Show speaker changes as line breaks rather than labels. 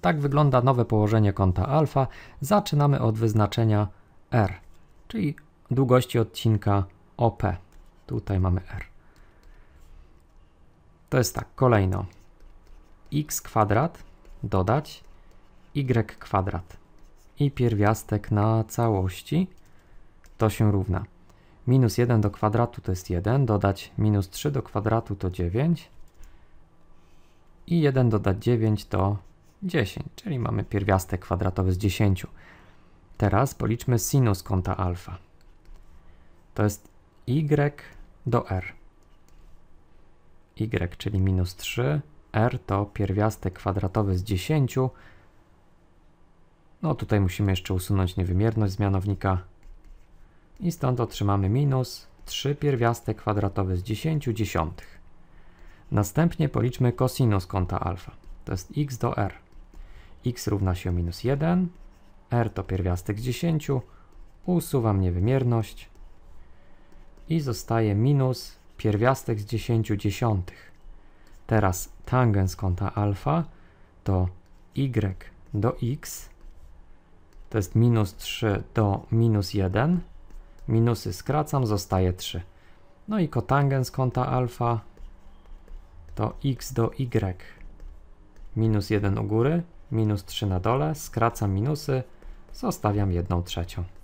Tak wygląda nowe położenie kąta alfa. Zaczynamy od wyznaczenia R, czyli długości odcinka OP. Tutaj mamy R. To jest tak, kolejno x kwadrat dodać y kwadrat i pierwiastek na całości to się równa minus 1 do kwadratu to jest 1, dodać minus 3 do kwadratu to 9 i 1 dodać 9 to 10, czyli mamy pierwiastek kwadratowy z 10. Teraz policzmy sinus kąta alfa. To jest y do r. y, czyli minus 3, r to pierwiastek kwadratowy z 10. No tutaj musimy jeszcze usunąć niewymierność z mianownika. I stąd otrzymamy minus 3 pierwiastek kwadratowy z 10 dziesiątych. Następnie policzmy kosinus kąta alfa. To jest x do r x równa się minus 1, r to pierwiastek z 10, usuwam niewymierność i zostaje minus pierwiastek z 10 dziesiątych. Teraz tangens kąta alfa to y do x, to jest minus 3 do minus 1, minusy skracam, zostaje 3. No i kotangens kąta alfa to x do y minus 1 u góry minus 3 na dole, skracam minusy, zostawiam 1 trzecią.